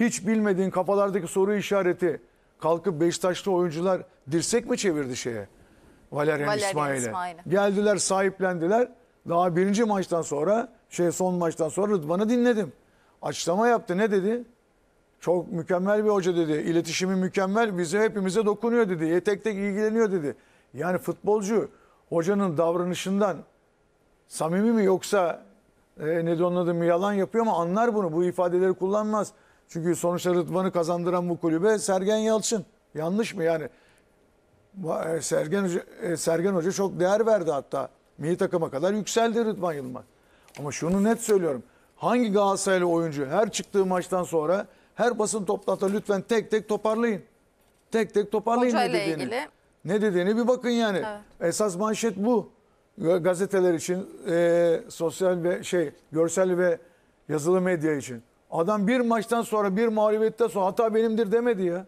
hiç bilmediğin kafalardaki soru işareti kalkıp Beşiktaşlı oyuncular dirsek mi çevirdi şeye? Valerian, Valerian İsmail'e. İsmail Geldiler sahiplendiler. Daha birinci maçtan sonra şey son maçtan sonra Rıdvan'ı dinledim. Açıklama yaptı ne dedi? Çok mükemmel bir hoca dedi. İletişimi mükemmel bize hepimize dokunuyor dedi. Yetek tek ilgileniyor dedi. Yani futbolcu hocanın davranışından samimi mi yoksa e, ne donladı mı yalan yapıyor ama anlar bunu. Bu ifadeleri kullanmaz. Çünkü sonuçta Rıdvan'ı kazandıran bu kulübe Sergen Yalçın. Yanlış mı yani? E, Sergen Hoca, e, Sergen Hoca çok değer verdi hatta. Milli takıma kadar yükseldi Rıdvan Yılmaz. Ama şunu net söylüyorum. Hangi Galatasaraylı oyuncu her çıktığı maçtan sonra her basın toplantısında lütfen tek tek toparlayın. Tek tek toparlayın Hoca ne dediğini. Ilgili. Ne dediğini bir bakın yani. Evet. Esas manşet bu. Gazeteler için, e, sosyal ve şey, görsel ve yazılı medya için. Adam bir maçtan sonra bir mağlubiyetten sonra hata benimdir demedi ya.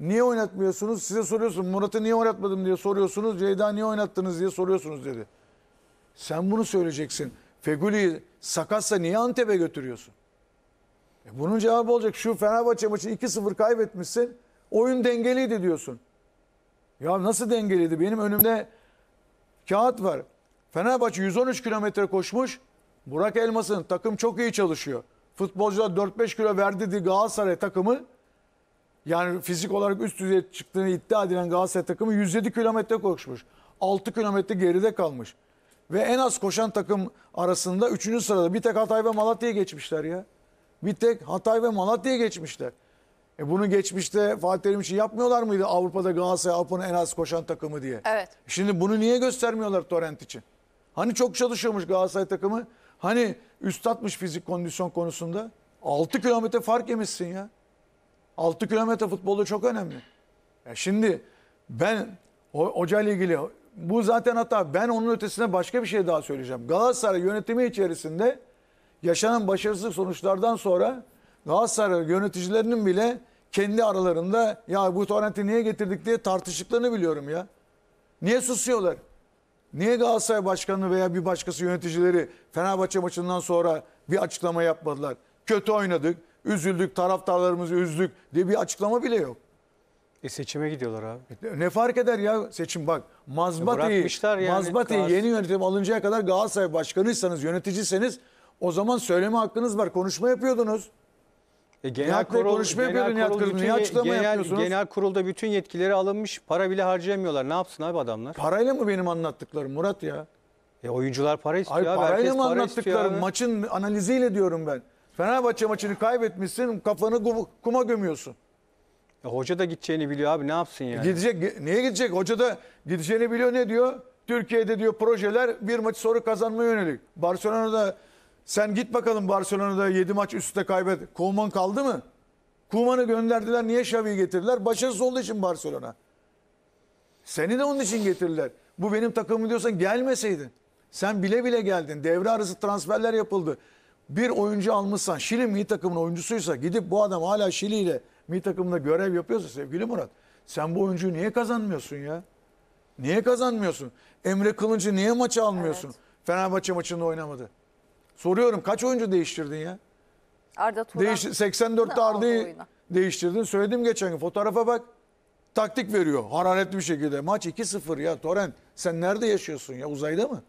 Niye oynatmıyorsunuz? Size soruyorsun. Murat'ı niye oynatmadım diye soruyorsunuz. Ceyda niye oynattınız diye soruyorsunuz dedi. Sen bunu söyleyeceksin. Feguli sakatsa niye Antep'e götürüyorsun? E bunun cevabı olacak. Şu Fenerbahçe maçı 2-0 kaybetmişsin. Oyun dengeliydi diyorsun. Ya nasıl dengeliydi? Benim önümde kağıt var. Fenerbahçe 113 kilometre koşmuş. Burak Elmas'ın takım çok iyi çalışıyor futbolcular 4-5 kilo verdi diye Galatasaray takımı yani fizik olarak üst düzeye çıktığını iddia edilen Galatasaray takımı 107 kilometre koşmuş. 6 kilometre geride kalmış. Ve en az koşan takım arasında 3. sırada bir tek Hatay ve Malatya'ya geçmişler ya. Bir tek Hatay ve Malatya'ya geçmişler. E bunu geçmişte Fatih Terim için yapmıyorlar mıydı Avrupa'da Galatasaray Avrupa'nın en az koşan takımı diye? Evet. E şimdi bunu niye göstermiyorlar Torrent için? Hani çok çalışıyormuş Galatasaray takımı. Hani üstatmış fizik kondisyon konusunda. 6 kilometre fark yemişsin ya. 6 kilometre futbolda çok önemli. Ya şimdi ben hoca ile ilgili bu zaten hata. Ben onun ötesine başka bir şey daha söyleyeceğim. Galatasaray yönetimi içerisinde yaşanan başarısız sonuçlardan sonra Galatasaray yöneticilerinin bile kendi aralarında ya bu torrenti niye getirdik diye tartıştıklarını biliyorum ya. Niye susuyorlar? Niye Galatasaray Başkanı veya bir başkası yöneticileri Fenerbahçe maçından sonra bir açıklama yapmadılar? Kötü oynadık, üzüldük, taraftarlarımızı üzdük diye bir açıklama bile yok. E seçime gidiyorlar abi. E, ne fark eder ya seçim bak. Mazbate'yi e, yani Mazbate Galatasaray... yeni yönetim alıncaya kadar Galatasaray başkanıysanız, yöneticiseniz o zaman söyleme hakkınız var. Konuşma yapıyordunuz. E, genel Nihat Bey kurul, genel yapıyor Nihat Kırım. Niye açıklama genel, yapmıyorsunuz? Genel kurulda bütün yetkileri alınmış. Para bile harcayamıyorlar. Ne yapsın abi adamlar? Parayla mı benim anlattıklarım Murat ya? E, oyuncular para istiyor Hayır abi. parayla Herkes mı para istiyor anlattıklarım? abi. Maçın analiziyle diyorum ben. Fenerbahçe maçını kaybetmişsin kafanı kuma gömüyorsun. E, hoca da gideceğini biliyor abi. Ne yapsın yani? Gidecek ge- niye gidecek? Hoca da gideceğini biliyor ne diyor? Türkiye'de diyor projeler bir maç sonra kazanmaya yönelik. Barcelona'da sen git bakalım Barcelona'da 7 maç üstte kaybet. Koman kaldı mı? Kuman'ı gönderdiler. Niye Xavi'yi getirdiler? Başarısız olduğu için Barcelona. Seni de onun için getirdiler. Bu benim takımım diyorsan gelmeseydin. Sen bile bile geldin. Devre arası transferler yapıldı. Bir oyuncu almışsan Şili mi takımın oyuncusuysa gidip bu adam hala Şili ile mi takımında görev yapıyorsa sevgili Murat. Sen bu oyuncuyu niye kazanmıyorsun ya? Niye kazanmıyorsun? Emre Kılıncı niye maçı almıyorsun? Evet. Fenerbahçe maçında oynamadı. Soruyorum kaç oyuncu değiştirdin ya? Arda Turan. Değiş 84'te Arda'yı değiştirdin. Söyledim geçen gün fotoğrafa bak. Taktik veriyor hararetli bir şekilde. Maç 2-0 ya Torrent. Sen nerede yaşıyorsun ya uzayda mı?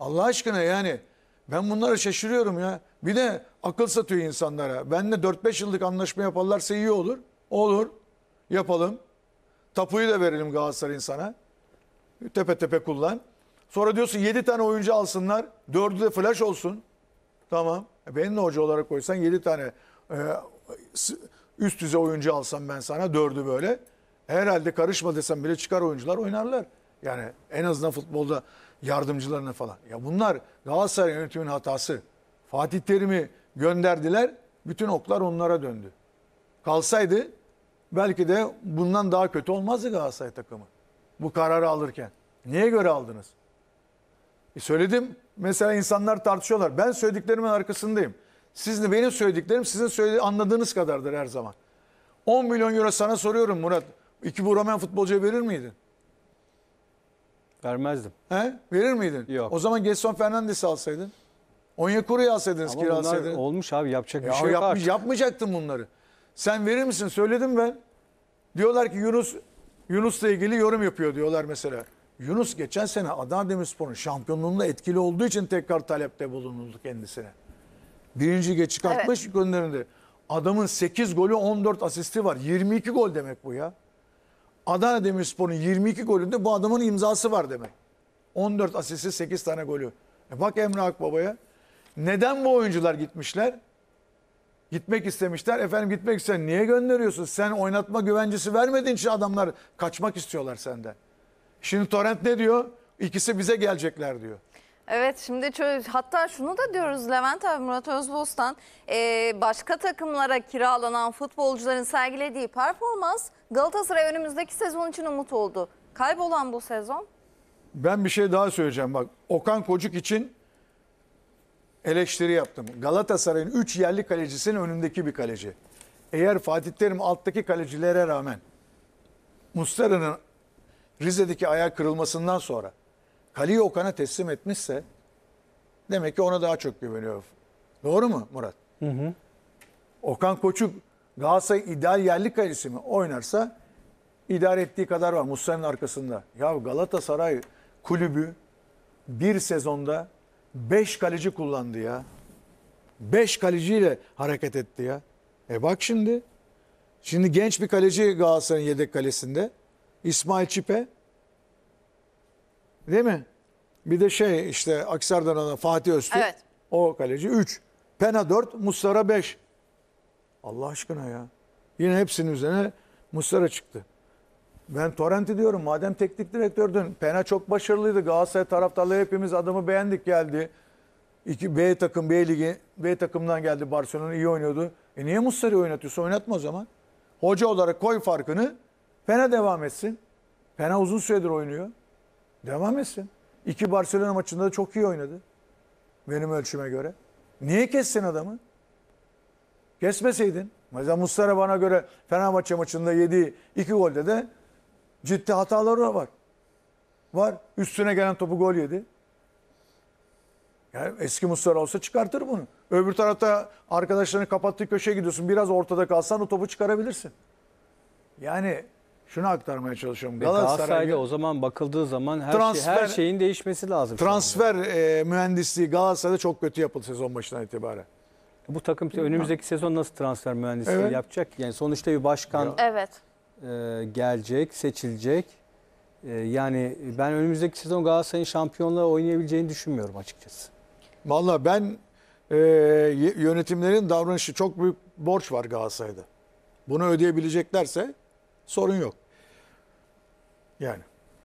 Allah aşkına yani. Ben bunlara şaşırıyorum ya. Bir de akıl satıyor insanlara. Benle 4-5 yıllık anlaşma yaparlarsa iyi olur. Olur. Yapalım. Tapuyu da verelim Galatasaray insana. Tepe tepe kullan. Sonra diyorsun 7 tane oyuncu alsınlar. 4'ü de flash olsun. Tamam. E, Beni de hoca olarak koysan 7 tane e, üst düzey oyuncu alsam ben sana 4'ü böyle. Herhalde karışma desem bile çıkar oyuncular oynarlar. Yani en azından futbolda yardımcılarına falan. Ya bunlar Galatasaray yönetiminin hatası. Fatih Terim'i gönderdiler. Bütün oklar onlara döndü. Kalsaydı belki de bundan daha kötü olmazdı Galatasaray takımı. Bu kararı alırken. Niye göre aldınız? E söyledim. Mesela insanlar tartışıyorlar. Ben söylediklerimin arkasındayım. Sizin benim söylediklerim sizin söyledi anladığınız kadardır her zaman. 10 milyon euro sana soruyorum Murat. İki bu roman futbolcuya verir miydin? Vermezdim. He? Verir miydin? Yok. O zaman Gerson Fernandes'i alsaydın. Onyekuru'yu alsaydınız, Ama kiralasaydınız. olmuş abi yapacak bir Ya şey yok yapmış- artık. yapmayacaktın bunları. Sen verir misin? Söyledim ben. Diyorlar ki Yunus Yunus'la ilgili yorum yapıyor diyorlar mesela. Yunus geçen sene Adana Demirspor'un şampiyonluğunda etkili olduğu için tekrar talepte bulunuldu kendisine. Birinci geç çıkartmış evet. gönderildi. Adamın 8 golü 14 asisti var. 22 gol demek bu ya. Adana Demirspor'un 22 golünde bu adamın imzası var demek. 14 asisti 8 tane golü. E bak Emre Akbaba'ya. Neden bu oyuncular gitmişler? Gitmek istemişler. Efendim gitmek isteyen niye gönderiyorsun? Sen oynatma güvencesi vermediğin için adamlar kaçmak istiyorlar senden. Şimdi Torrent ne diyor? İkisi bize gelecekler diyor. Evet şimdi şöyle, hatta şunu da diyoruz Levent abi Murat Özbostan e, başka takımlara kiralanan futbolcuların sergilediği performans Galatasaray önümüzdeki sezon için umut oldu. Kaybolan bu sezon. Ben bir şey daha söyleyeceğim bak Okan Kocuk için eleştiri yaptım. Galatasaray'ın 3 yerli kalecisinin önündeki bir kaleci. Eğer Fatih Terim alttaki kalecilere rağmen Mustara'nın Rize'deki ayak kırılmasından sonra kaleyi Okan'a teslim etmişse demek ki ona daha çok güveniyor. Doğru mu Murat? Hı hı. Okan Koçuk Galatasaray ideal yerli kalesi mi oynarsa idare ettiği kadar var Musa'nın arkasında. Ya Galatasaray kulübü bir sezonda 5 kaleci kullandı ya. 5 kaleciyle hareket etti ya. E bak şimdi. Şimdi genç bir kaleci Galatasaray'ın yedek kalesinde. İsmail Çipe. Değil mi? Bir de şey işte Aksar'dan olan Fatih Öztürk. Evet. O kaleci 3. Pena 4, Mustara 5. Allah aşkına ya. Yine hepsinin üzerine Mustara çıktı. Ben Torrent'i diyorum. Madem teknik direktördün. Pena çok başarılıydı. Galatasaray taraftarları hepimiz adamı beğendik geldi. İki B takım B ligi B takımdan geldi Barcelona iyi oynuyordu. E niye Mustara'yı oynatıyorsa oynatma o zaman. Hoca olarak koy farkını. Pena devam etsin. Pena uzun süredir oynuyor. Devam etsin. İki Barcelona maçında da çok iyi oynadı. Benim ölçüme göre. Niye kessin adamı? Kesmeseydin. Mesela Muslera bana göre Fenerbahçe maçında yediği iki golde de ciddi hataları var. Var. Üstüne gelen topu gol yedi. Yani eski Muslera olsa çıkartır bunu. Öbür tarafta arkadaşlarını kapattığı köşeye gidiyorsun. Biraz ortada kalsan o topu çıkarabilirsin. Yani şunu aktarmaya çalışıyorum. Galatasaray'da o zaman bakıldığı zaman her, transfer, şey, her şeyin değişmesi lazım. Transfer e, mühendisliği Galatasaray'da çok kötü yapıldı sezon başından itibaren. Bu takım önümüzdeki sezon nasıl transfer mühendisliği evet. yapacak? Yani sonuçta bir başkan evet. e, gelecek, seçilecek. E, yani ben önümüzdeki sezon Galatasaray'ın şampiyonluğa oynayabileceğini düşünmüyorum açıkçası. Valla ben e, yönetimlerin davranışı çok büyük borç var Galatasaray'da. Bunu ödeyebileceklerse sorun yok. Yani.